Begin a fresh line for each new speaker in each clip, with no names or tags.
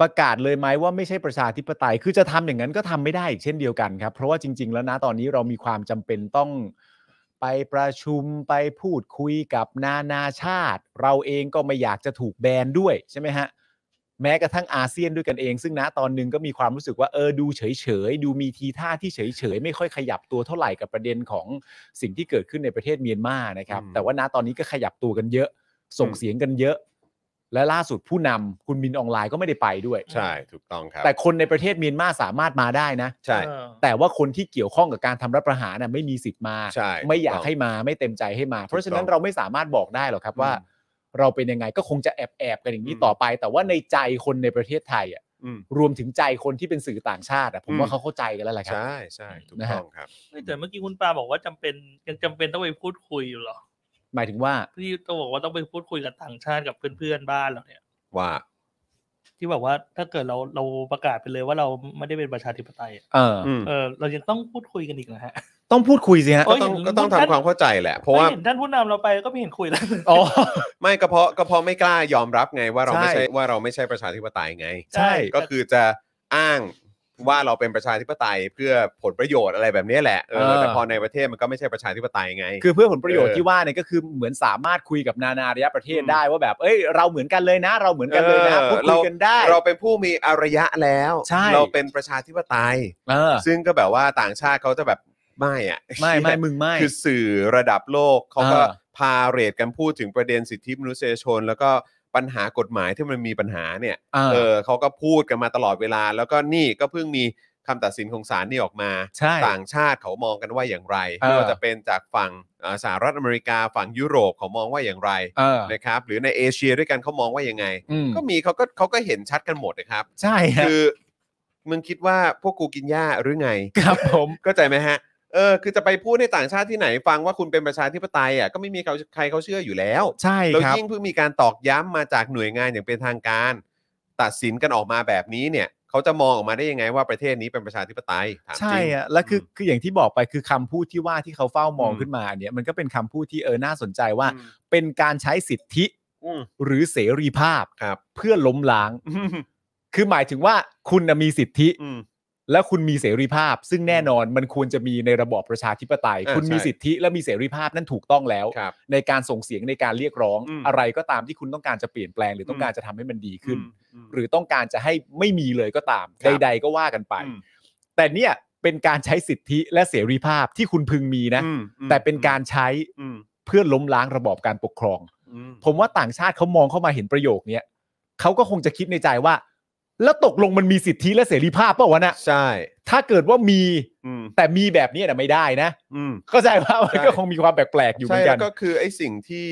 ประกาศเลยไหมว่าไม่ใช่ประชาธิปไตยคือจะทำอย่างนั้นก็ทำไม่ได้อีกเช่นเดียวกันครับ เพราะว่าจริงๆ แล้วนะตอนนี้เรามีความจำเป็นต้องไปประชุมไปพูดคุยกับนานาชาติ เราเองก็ไม่อยากจะถูกแบนด้วยใช่ไหมฮะแม้กระทั่งอาเซียนด้วยกันเองซึ่งนะตอนนึงก็มีความรู้สึกว่าเออดูเฉยๆดูมีทีท่าที่เฉยๆไม่ค่อยขยับตัวเท่าไหร่กับประเด็นของสิ่งที่เกิดขึ้นในประเทศเมียนมานะครับแต่ว่านะตอนนี้ก็ขยับตัวกันเยอะส่งเสียงกันเยอะและล่าสุดผู้นำคุณมินออนไลน์ก็ไม่ได้ไปด้วย ใช่ถูกต้องครับแต่คนในประเทศเมียนมาสามารถมาได้นะ ใช่ แต่ว่าคนที่เกี่ยวข้องกับการทำรัฐประหารน่ะไม่มีสิทธิ์มาใช่ไม่อยากให้มาไม่เต็มใจให้มา เพราะฉะนั้นเราไม่สามารถบอกได้หรอกครับ ว่า เราเป็นยังไงก็คงจะแอบแอบกันอย่างนี้ต่อไป แต่ว่าในใจคนในประเทศไทยอ่ะืมรวมถึงใจคนที่เป็นสื่อต่างชาติอ่ะผมว่าเขาเข้าใจกันแล้วแหละครับใช่ใช่ถูกต้องครับไม่แต่เมื่อกี้คุณปาบอกว่าจำเป็นยังจำเป็นต้องไปพูดคุยอยู่หรอหมายถึงว่าพี่ต้องบอกว่าต้องไปพูดคุยกับต่างชาติกับเพื่อนๆบ้านเราเนี่ยว่า ที่แบบว่าถ้าเกิดเราเราประกาศไปเลยว่าเราไม่ได้เป็นประชาธิปไตย เออเออ เรายังต้องพูดคุยกันอีกนะฮะ ต้องพูดคุยสิฮะก็ต้องทำทำความเข้าใจแหละเพราะว่าท่านผู้นำเราไปก็ไม่เห็นคุยแล้วอ
๋อไม่ก็เพราะก็เพราะไม่กล้ายอมรับไง ว่าเราไม่ใช่ว่าเราไม่ใช่ประชาธิปไตยไง ใช่ก็คือจะอ้างว่าเราเป็นประชาธิปไตยเพื่อผลประโยชน์อะไรแบบนี้แหละเออแต่พอในประเทศมันก็ไม่ใช่ประชาธิปไตยไง คือเพื่อผลประโยชน์ที่ว่า
เนี่ยก็คือเหมือนสามารถคุยกับนานาระยะประเทศได้ว่าแบบ เอ้ยเราเหมือนกันเลยนะ เราเหมือนกันเลยนะพูดคุยกันได้ เราเป็นผู้มีอารยะแล้วเราเป็นประชาธิปไต
ยซ
ึ่งก็แบบว่าต่างชาติ
เขาจะแบบไม่อะไม่ไม่มึงไม่ คือสื่อระดับโลกเขาก็พาเรทกันพูดถึงประเด็นสิทธิมนุษยชนแล้วก็ปัญหากฎหมายที่มันมีปัญหาเนี่ย เออเขาก็พูดกันมาตลอดเวลา แล้วก็นี่ก็เพิ่งมีคำตัดสินของศาลนี่ออกมาใช่ต่างชาติเขามองกันว่าอย่างไรเไม่ว่าจะเป็นจากฝั่งสหรัฐอเมริกาฝั่งยุโรปเขามองว่าอย่างไรนะครับ หรือในเอเชียด้วยกันเขามองว่ายังไงก็มีเขาก็เขาก็เห็นชัดกันหมดนะครับ ใช่คือมึงคิดว่าพวกกูกินหญ้าหรือไง ครับ ผมก็ใจไหมฮะเออคือจะไปพูดในต่างชาติที่ไหนฟังว่าคุณเป็นประชาธิปไตยอ่ะก็ไม่มีใครใครเขาเชื่ออยู่แล้ว ใช่แล้วรยิ่งเพิ่งมีการตอกย้ำมาจากหน่วยงานอย่างเป็นทางการ ตัดสินกันออกมาแบบนี้เนี่ยเขาจะมองออกมาได้ยังไงว่าประเทศนี้เป็นประชาธิปไตยใช่อะ
และคือคืออย่างที่บอกไปคือคำพูดที่ว่าที่เขาเฝ้ามองขึ้นมาเนี่ย มันก็เป็นคำพูดที่เออน่าสนใจว่า เป็นการใช้สิทธิหรือเสรีภาพครับเพื่อล้มล้าง คือหมายถึงว่าคุณมีสิทธิและคุณมีเสรีภาพ ซึ่งแน่นอนมันควรจะมีในระบอบประชาธิปไตย คุณมีสิทธิและมีเสรีภาพนั่นถูกต้องแล้ว ในการส่งเสียงในการเรียกร้องอะไรก็ตามที่คุณต้องการจะเปลี่ยนแปลง หรือต้องการจะทำให้มันดีขึ้น หรือต้องการจะให้ไม่มีเลยก็ตาม ใด ๆ ก็ว่ากันไป แต่เนี่ยเป็นการใช้สิทธิและเสรีภาพที่คุณพึงมีนะแต่เป็นการใช้เพื่อล้มล้างระบอบการปกครอง ผมว่าต่างชาติเขามองเข้ามาเห็นประโยคนี้เขาก็คงจะคิดในใจว่าแล้วตกลงมันมีสิทธิและเสรีภาพเปล่าวะนะใช่ถ้าเกิดว่ามีอแต่มีแบบนี้นะไม่ได้นะก็เข้าใจว่ามันก็คงมีความแปลก ๆ อยู่เหมือนกันใ้่ก็
คือไอ้สิ่งที่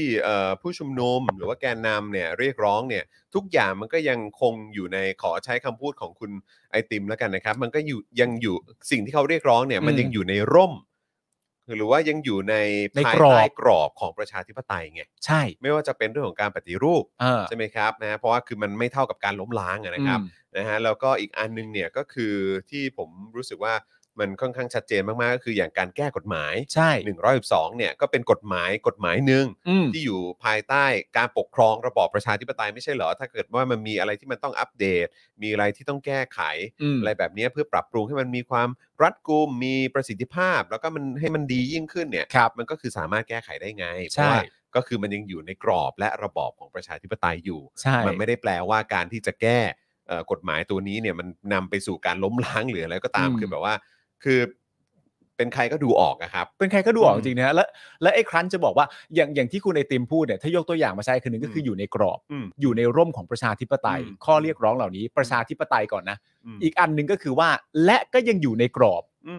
ผู้ชุมนุมหรือว่าแกนนำเนี่ยเรียกร้องเนี่ยทุกอย่างมันก็ยังคงอยู่ในขอใช้คำพูดของคุณไอติมแล้วกันนะครับ มันก็อยู่ยังอยู่สิ่งที่เขาเรียกร้องเนี่ยมันยังอยู่ในร่มหรือว่ายังอยู่ในในภายกรอบใต้กรอบของประชาธิปไตยไงใช่ไม่ว่าจะเป็นเรื่องของการปฏิรูป ใช่ไหมครับนะฮะเพราะว่าคือมันไม่เท่ากับการล้มล้างนะครับนะฮะแล้วก็อีกอันนึงเนี่ยก็คือที่ผมรู้สึกว่ามันค่อนข้างชัดเจนมากๆก็คืออย่างการแก้กฎหมายใช่112เนี่ยก็เป็นกฎหมายกฎหมายหนึ่งที่อยู่ภายใต้การปกครองระบอบประชาธิปไตยไม่ใช่เหรอ ถ้าเกิดว่ามันมีอะไรที่มันต้องอัปเดต มีอะไรที่ต้องแก้ไข อะไรแบบนี้เพื่อปรับปรุงให้มันมีความรัดกุมมีประสิทธิภาพ แล้วก็มันให้มันดียิ่งขึ้นเนี่ยครับมันก็คือสามารถแก้ไขได้ไง ใช่ ก็คือมันยังอยู่ในกรอบและระบอบของประชาธิปไตยอยู่ใช่มันไม่ได้แปลว่าการที่จะแก้กฎหมายตัวนี้เนี่ยมันนำไปสู่การล้มล้างหรืออะไรก็ตามคือแบบว่าคือ
เป็นใครก็ดูออกนะครับ เป็นใครก็ดูออกจริงๆนะและและไอ้ครั้นจะบอกว่าอย่างอย่างที่คุณไอติมพูดเนี่ย ถ้ายกตัวอย่างมาใช้คือหนึ่งก็คืออยู่ในกรอบอยู่ในร่มของประชาธิปไตย ข้อเรียกร้องเหล่านี้ประชาธิปไตยก่อนนะ อีกอันหนึ่งก็คือว่าและก็ยังอยู่ในกรอบอื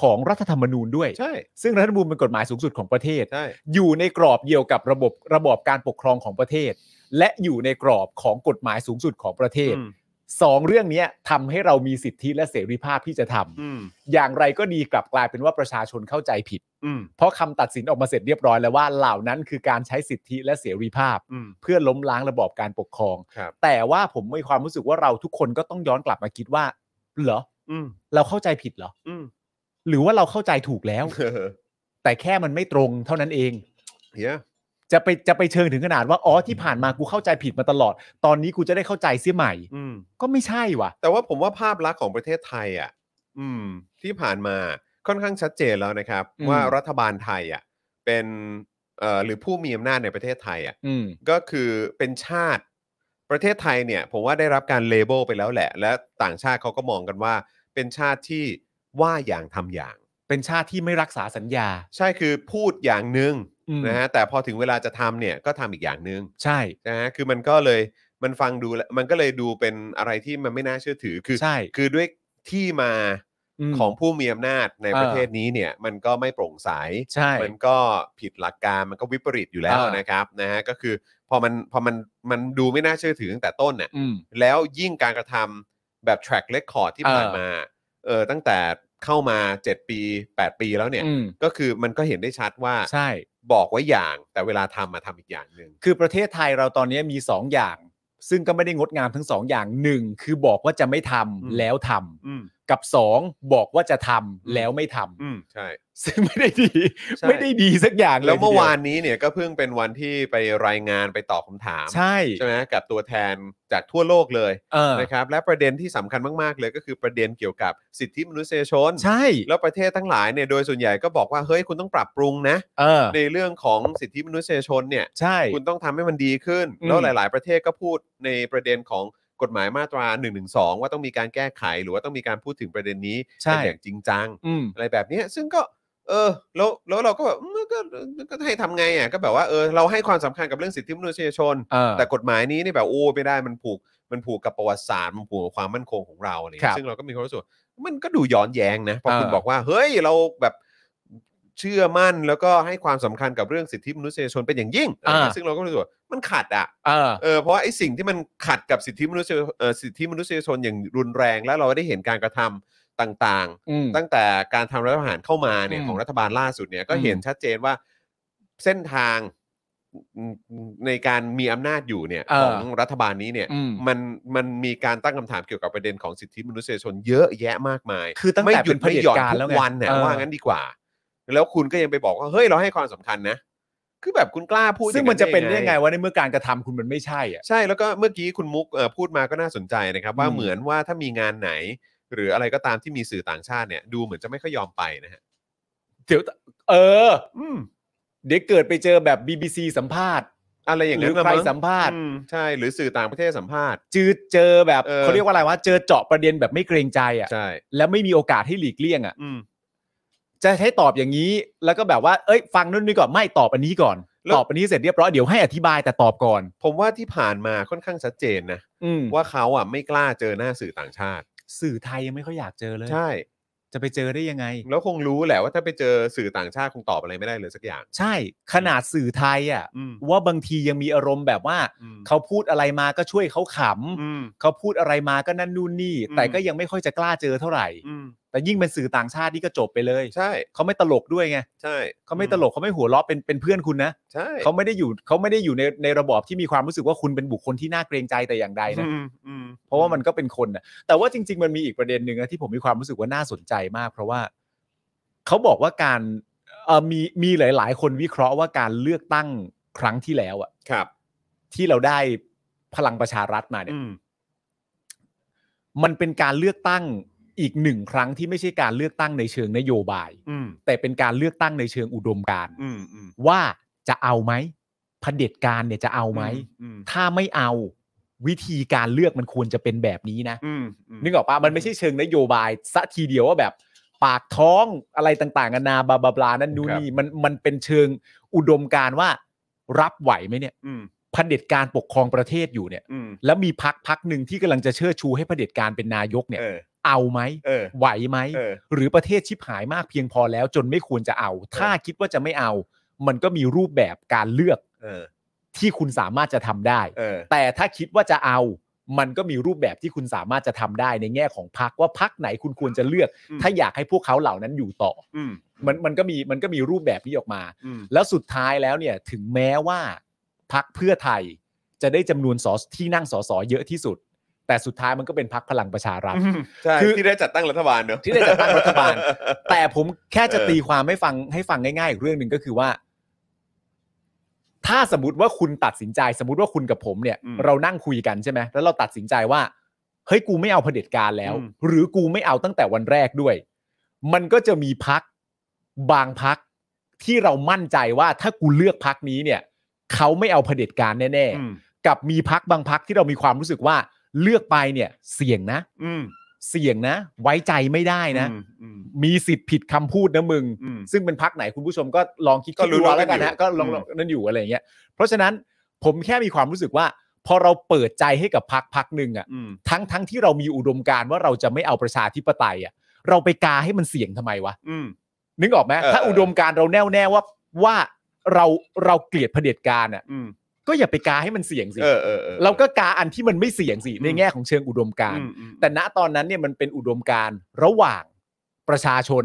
ของรัฐธรรมนูญด้วยใช่ ซึ่งรัฐธรรมนูญเป็นกฎหมายสูงสุดของประเทศใช่อยู่ในกรอบเดียวกับระบบระบบการปกครองของประเทศ และอยู่ในกรอบของกฎหมายสูงสุดของประเทศสองเรื่องนี้ทำให้เรามีสิทธิและเสรีภาพที่จะทำออย่างไรก็ดีกลับกลายเป็นว่าประชาชนเข้าใจผิด เพราะคำตัดสินออกมาเสร็จเรียบร้อยแล้วว่าเหล่านั้นคือการใช้สิทธิและเสรีภาพเพื่อล้มล้างระบอบการปกครองรแต่ว่าผมมีความรู้สึกว่าเราทุกคนก็ต้องย้อนกลับมาคิดว่า เหรอเราเข้าใจผิดเหรออหรือว่าเราเข้าใจถูกแล้วแต่แค่มันไม่ตรงเท่านั้นเอง yeah จะไปจะไปเชิงถึงขนาดว่าอ๋อที่ผ่านมากูเข้าใจผิดมาตลอด ตอนนี้กูจะได้เข้าใจเสียใหม่อืก็ไม่ใช่ว่ะ
แต่ว่าผมว่าภาพลักษณ์ของประเทศไทยอ่ะอืมที่ผ่านมาค่อนข้างชัดเจนแล้วนะครับ ว่ารัฐบาลไทยอ่ะเป็นเอ่อหรือผู้มีอำนาจในประเทศไทย อ่ะ อืมก็คือเป็นชาติประเทศไทยเนี่ย ผมว่าได้รับการเลเบลไปแล้วแหละและต่างชาติเขาก็มองกันว่า เป็นชาติที่ว่าอย่างทำอย่าง เป็นชาติที่ไม่รักษาสัญญา ใช่คือพูดอย่างหนึ่งนะฮะแต่พอถึงเวลาจะทำเนี่ยก็ทำอีกอย่างหนึ่งใช่นะฮะคือมันก็เลยมันฟังดูมันก็เลยดูเป็นอะไรที่มันไม่น่าเชื่อถือ คือใช่คือด้วยที่มา ของผู้มีอำนาจในประเทศนี้เนี่ย มันก็ไม่โปร่งใสใช่มันก็ผิดหลักการมันก็วิปริตอยู่แล้วนะครับนะฮะก็คือพอมันพอมันมันดูไม่น่าเชื่อถือตั้งแต่ต้นเนี่ยแล้วยิ่งการกระทำแบบ track record ที่ผ่านมาเออตั้งแต่เข้ามา7ปี
8ปีแล้วเนี่ยก็คือมันก็เห็นได้ชัดว่าใช่บอกไว้อย่างแต่เวลาทำมาทำอีกอย่างหนึ่ง คือประเทศไทยเราตอนนี้มี 2 อย่าง ซึ่งก็ไม่ได้งดงามทั้งงอย่างหนึ่งคือบอกว่าจะไม่ทำแล้วทำกับสองบอกว่าจะทำแล้วไม่ทำใช่ซึ่งไม่ได้ดี ไม่ได้ดีสักอย่างแล้วเมื่อวานนี้เนี่ยก็เพิ่งเป็นวันที่
ไปรายงานไปตอบคำถามใช่ใช่ไหมกับตัวแทนจากทั่วโลกเลยเออนะครับ และประเด็นที่สำคัญมากๆเลย ก็คือประเด็นเกี่ยวกับสิทธิมนุษยชนใช่แล้วประเทศทั้งหลายเนี่ยโดยส่วนใหญ่ก็บอกว่าเฮ้ยคุณต้องปรับปรุงนะเออในเรื่องของสิทธิมนุษยชนเนี่ยใช่คุณต้องทำให้มันดีขึ้นแล้วหลายๆประเทศก็พูดในประเด็นของกฎหมายมาตรา1นึว่าต้องมีการแก้ไขหรือว่าต้องมีการพูดถึงประเด็นนี้นอย่างจริงจังออะไรแบบนี้ซึ่งก็เออแล้วแล้วเราก็แบบก็ก็ให้ทำไงอ่ะก็แบบว่าเออเราให้ความสำคัญกับเรื่องสิทธิมนุษยชนแต่กฎหมายนี้นี่แบบโอ้ไม่ได้มันผูก มันผูกกับประวัติศาสตร์มันผูกกับความมั่นคงของเราอะไรเงียซึ่งเราก็มีความรู้สึกวมันก็ดูย้อนแย้งนะพอคุณบอกว่าเฮ้ยเราแบบเชื่อมั่นแล้วก็ให้ความสำคัญกับเรื่องสิทธิมนุษยชนเป็นอย่างยิ่งซึ่งเราก็รู้สึกว่ามันขัดอ่ะ เออ เพราะว่าไอ้สิ่งที่มันขัดกับสิทธิมนุษยสิทธิมนุษยชนอย่างรุนแรง แล้วเราได้เห็นการกระทำต่างๆตั้งแต่การทำรัฐประหารเข้ามาเนี่ยของรัฐบาลล่าสุดเนี่ยก็เห็นชัดเจนว่าเส้นทางในการมีอำนาจอยู่เนี่ยของรัฐบาลนี้เนี่ยมันมันมีการตั้งคำถามเกี่ยวกับประเด็นของสิทธิมนุษยชนเยอะแยะมากมายคือตั้งแต่หยุเป็ดนพย่อนทุกวันเนี่ยว่างั้นดีกว่า แล้วคุณก็ยังไปบอกว่าเฮ้ย เราให้ความสำคัญนะคือแบบคุณกล้าพูด ซึ่งมันจะเป็นได้ยังไงว่าในเมื่อการกระทำคุณมันไม่ใช่ อ่ะ ใช่แล้วก็เมื่อกี้คุณมุกพูดมาก็น่าสนใจนะครับ ว่าเหมือนว่าถ้ามีงานไหน หรืออะไรก็ตามที่มีสื่อต่างชาติเนี่ย ดูเหมือนจะไม่ค่อยยอมไปนะฮะ
เดี๋ยวเออ อืมเดี๋ยวเกิดไปเจอแบบ BBC สัมภาษณ์ อะไรอย่างเงี้ยหรือใครสัมภาษณ์ใช่หรือสื่อต่างประเทศสัมภาษณ์จืดเจอแบบเเขาเรียกว่าอะไรว่าเจอเจาะประเด็นแบบไม่เกรงใจอ่ะใช่แล้วไม่มีโอกาสให้หลีกเลี่ยงอ่ะอืมจะให้ตอบอย่างนี้ แล้วก็แบบว่า เอ้ย ฟังนู่นนี่ก่อนไม่ตอบอันนี้ก่อนตอบอันนี้เสร็จเรียบร้อยเดี๋ยวให้อธิบายแต่ตอบก่อน
ผมว่าที่ผ่านมาค่อนข้างชัดเจนนะว่าเขาอ่ะไม่กล้าเจอหน้าสื่อต่างชาติ สื่อไทยยังไม่ค่อยอยากเจอเลย ใช่ จะไปเจอได้ยังไง แล้วคงรู้แหละว่าถ้าไปเจอสื่อต่างชาติคงตอบอะไรไม่ได้เลยสักอย่าง
ใช่ขนาดสื่อไทยอ่ะว่าบางทียังมีอารมณ์แบบว่าเขาพูดอะไรมาก็ช่วยเขาขำเขาพูดอะไรมาก็นั่นนู่นนี่ แต่ก็ยังไม่ค่อยจะกล้าเจอเท่าไหร่แต่ยิ่งเป็นสื่อต่างชาตินี่ก็จบไปเลย ใช่เขาไม่ตลกด้วยไงใช่เขาไม่ตลกเขาไม่หัวเราะเป็นเป็นเพื่อนคุณนะใช่เขาไม่ได้อยู่เขาไม่ได้อยู่ในในระบอบที่มีความรู้สึกว่าคุณเป็นบุคคลที่น่าเกรงใจแต่อย่างใดนะเพราะว่ามันก็เป็นคนนะแต่ว่าจริงๆมันมีอีกประเด็นหนึ่งนะที่ผมมีความรู้สึกว่าน่าสนใจมาก เพราะว่าเขาบอกว่าการเออมีมีหลาย ๆ คนวิเคราะห์ว่าการเลือกตั้งครั้งที่แล้วอะครับ ที่เราได้พลังประชารัฐมาเนี่ยมันเป็นการเลือกตั้งอีกหนึ่งครั้งที่ไม่ใช่การเลือกตั้งในเชิงนโยบายแต่เป็นการเลือกตั้งในเชิงอุดมการว่าจะเอาไหมเผด็จการเนี่ยจะเอาไหมถ้าไม่เอาวิธีการเลือกมันควรจะเป็นแบบนี้นะนึกออกปะมันไม่ใช่เชิงนโยบายสะทีเดียวว่าแบบ ปากท้องอะไรต่างๆกันานาบลาบลาบลานั่นนู่นนี่มันมันเป็นเชิงอุดมการว่ารับไหวไหมเนี่ยพันเด็จการปกครองประเทศอยู่เนี่ยแล้วมีพักพักหนึ่งที่กำลังจะเชิดชูให้พเด็จการเป็นนายกเนี่ยเอาไหมไหวไหม หรือประเทศชิบหายมากเพียงพอแล้วจนไม่ควรจะเอา ถ้าคิดว่าจะไม่เอา มันก็มีรูปแบบการเลือกอที่คุณสามารถจะทำได้ แต่ถ้าคิดว่าจะเอา มันก็มีรูปแบบที่คุณสามารถจะทำได้ในแง่ของพักว่าพักไหนคุณควรจะเลือกถ้าอยากให้พวกเขาเหล่านั้นอยู่ต่ออมันมันก็มีมันก็มีรูปแบบนี้ออกมา แล้วสุดท้ายแล้วเนี่ยถึงแม้ว่าพักเพื่อไทยจะได้จำนวนสอที่นั่งสอสอเยอะที่สุดแต่สุดท้ายมันก็เป็นพักพลังประชารัฐ
ใช่คือที่ได้จัดตั้งรัฐบาลเนอะที่ได้จัดตั้งรัฐบา
ล แต่ผมแค่จะตีความให้ฟังให้ฟังง่ายๆอีกเรื่องหนึ่งก็คือว่า ถ้าสมมติว่าคุณตัดสินใจ สมมติว่าคุณกับผมเนี่ย เรานั่งคุยกันใช่ไหมแล้วเราตัดสินใจว่าเฮ้ยกูไม่เอาเผด็จการแล้ว หรือกูไม่เอาตั้งแต่วันแรกด้วย มันก็จะมีพักบางพักที่เรามั่นใจว่า ถ้ากูเลือกพักนี้เนี่ยเขาไม่เอาเผด็จการแน่ๆกับมีพักบางพักที่เรามีความรู้สึกว่าเลือกไปเนี่ยเสี่ยงนะอืเสี่ยงนะ ไว้ใจไม่ได้นะมีสิทธิ์ผิดคำพูดนะมึงซึ่งเป็นพักไหน คุณผู้ชมก็ลองคิดก็รู้แล้วกันนะก็ลองนั่นอยู่อะไรอย่างเงี้ยเพราะฉะนั้นผมแค่มีความรู้สึกว่าพอเราเปิดใจให้กับพักพักหนึ่งอ่ะทั้งทั้งที่เรามีอุดมการณ์ว่าเราจะไม่เอาประชาธิปไตยอ่ะเราไปกาให้มันเสี่ยงทำไมวะนึกออกไหมถ้าอุดมการณ์เราแน่วแน่ว่าว่าเราเราเกลียดเผด็จการอ่ะก็อย่าไปกาให้มันเสี่ยงสิ เออเออออเราก็กาอันที่มันไม่เสี่ยงสิ ในแง่ของเชิงอุดมการณ์ แต่ณตอนนั้นเนี่ยมันเป็นอุดมการณ์ระหว่างประชาชน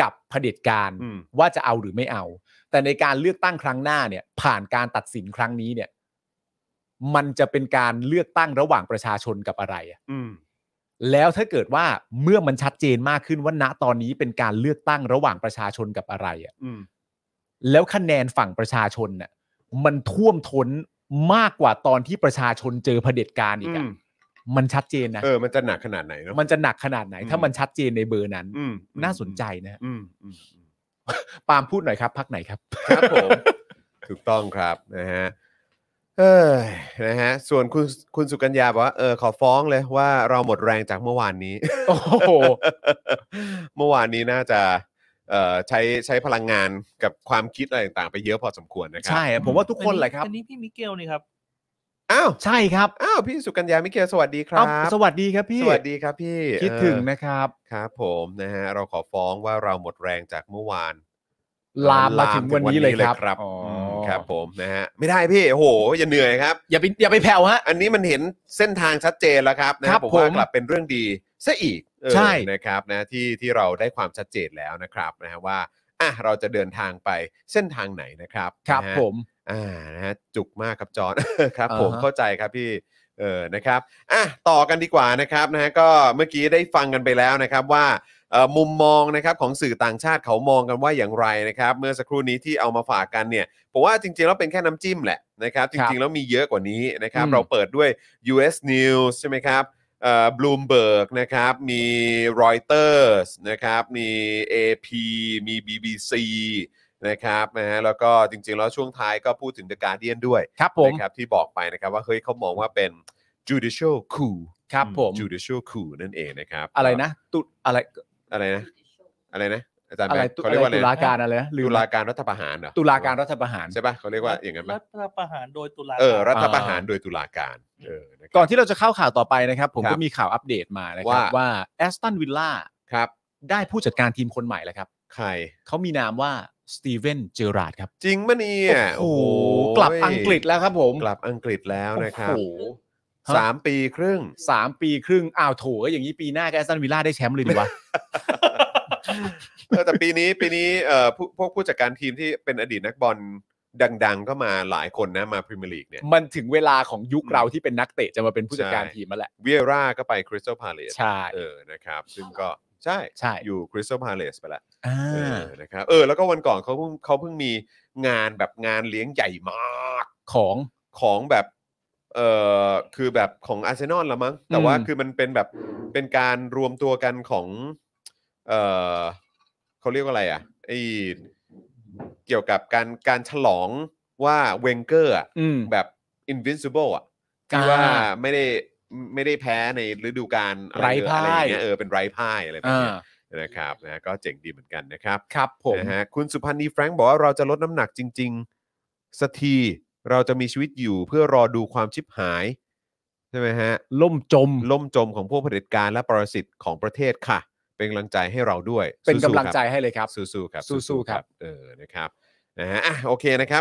กับเผด็จการ ว่าจะเอาหรือไม่เอา แต่ในการเลือกตั้งครั้งหน้าเนี่ย ผ่านการตัดสินครั้งนี้เนี่ย มันจะเป็นการเลือกตั้งระหว่างประชาชนกับอะไรอะืมแล้วถ้าเกิดว่าเมื่อมันชัดเจนมากขึ้นว่าณตอนนี้เป็นการเลือกตั้งระหว่างประชาชนกับอะไรอ่ะอืมแล้วคะแนนฝั่งประชาชนเนี่ยมันท่วมท้นมากกว่าตอนที่ประชาชนเจอเผด็จการอีกอะมันชัดเจนนะ เออ มันจะหนักขนาดไหนเนาะมันจะหนักขนาดไหน ถ้ามันชัดเจนในเบอร์นั้น น่าสนใจนะปาล์มพูดหน่อยครับพักไหนครับ ครับผ
ม ถูกต้องครับ นะฮะ เออนะฮะ ส่วนคุณคุณสุกัญญาบอกว่า เออ ขอฟ้องเลย ว่าเราหมดแรงจากเมื่อวานนี้โอ้โหเมื่อวานนี้น่าจะใช้ใช้พลังงานกับความคิดอะไรต่างๆไปเยอะพอสมควรนะครับ ใช่ผมว่าทุกคนเลยครับอันนี้พี่มิเกลนี่ครับอ้าวใช่ครับอ้าวพี่สุกัญญามิเกล สวัสดีครับ สวัสด
ีครับพี่สวัสดีครับ พี่คิดถึงนะ
ครับครับผมนะฮะ เราขอฟ้องว่าเราหมดแรงจากเมื่อวาน
ลามมาถึงวันนี้เลยครับ
ครับผมนะฮะไม่ได้พี่โอ้โหอย่าเหนื่อยครับ อย่าไปอย่าไปแผ่วฮะอันนี้มันเห็นเส้นทางชัดเจนแล้วครับนะครับผมว่ากลับเป็นเรื่องดีซะอีกใช่นะครับนะที่ที่เราได้ความชัดเจนแล้วนะครับนะฮะว่าอ่ะเราจะเดินทางไปเส้นทางไหนนะครับครับผมอ่านะฮะจุกมากครับจอนครับ ผมเข้าใจครับพี่เออนะครับอ่ะต่อกันดีกว่านะครับนะฮะก็เมื่อกี้ได้ฟังกันไปแล้วนะครับว่าเอ่อมุมมองนะครับของสื่อต่างชาติเขามองกันว่าอย่างไรนะครับ เมื่อสักครู่นี้ที่เอามาฝากกันเนี่ยผมว่าจริงๆแล้วเป็นแค่น้ำจิ้มแหละนะครับจริง ๆ แล้วมีเยอะกว่านี้นะครับ เราเปิดด้วย US News ใช่ไหมครับบลูมเบิร์กนะครับมีรอยเตอร์สนะครับมี AP มี BBC นะครับนะฮะแล้วก็จริงๆ แล้วช่วงท้ายก็พูดถึงเดอะการเดียนด้วยครับผมนะครับที่บอกไปนะครับว่าเฮ้ยเขามองว่าเป็น judicial coup ครับผม judicial coup นั่นเองนะครับ อะไรนะตุอะไรอะไรนะอะไรนะอ
าจารย์อะไรตุเขาเรียกว่าอะไรตุลาการอะไรตุลาการรัฐประหารเหรอตุลาการรัฐประหาร ใช่ปะเขาเรียกว่าอย่างนั้นไหมรัฐประหารโดยตุลาเออรัฐประหารโดยตุลาการก่อนที่เราจะเข้าข่าวต่อไปนะครับ ผมก็มีข่าวอัปเดตมานะครับ ว่าแอสตันวิลล่าครับ ได้ผู้จัดการทีมคนใหม่แล้วครับ ใครเขามีนามว่าสตีเวนเจอราดครับ จริงมะเนี่ยโอ้โหกลับอังกฤษแล้วครับผมกลับอังกฤษแล้วนะครับโอ้โหสามปีครึ่งสามปีครึ่งอ้าวโถอย่างนี้ปีหน้าแอสตันวิลล่าได้แชมป์เลยดีวะ
เออแต่ปีนี้ปีนี้เอ่อผู้พวกผู้จัดการทีมที่เป็นอดีตนักบอลดังๆก็มาหลายคนนะมาพรีเมียร์ลีกเนี่ย มันถึงเวลาของยุคเราที่เป็นนักเตะจะมาเป็นผู้จัดการทีมมาแหละเวียร่าก็ไปคริสตัลพาเลสใช่เออนะครับซึ่งก็ใช่ใช่อยู่คริสตัลพาเลสไปแล้วอ่อานะครับเออ แล้วก็วันก่อนเขาเพิ่งเขาเพิ่งมีงานแบบงานเลี้ยงใหญ่มากของของแบบ เออคือแบบของอาร์เซนอลละมั้งแต่ว่าคือมันเป็นแบบเป็นการรวมตัวกันของ เออเขาเรียกว่าอะไรอ่ะไอเกี่ยวกับการการฉลองว่าเวงเกอร์อะแบบ invincible อ่ะว่าไม่ได้ไม่ได้แพ้ในฤดูกาลอะไรเร่อะไรอย่างเงี้ยเออเป็นไร้พ่ายอะไรแบบนี้นะครับนะก็เจ๋งดีเหมือนกันนะครับ ครับผมนะฮะคุณสุพันธ์นีแฟรงค์บอกว่าเราจะลดน้ำหนักจริง ๆสักทีเราจะมีชีวิตอยู่เพื่อรอดูความชิบหาย ใช่ไหมฮะ ล่มจมล่มจมของพวกเผด็จการและปรสิตของประเทศค่ะเป็นกำลังใจให้เราด้วย เป็นกำลังใจให้เลยครับ สู้ๆ ครับ สู้ๆ ครับ เออ นะครับ นะฮะโอเค นะครับ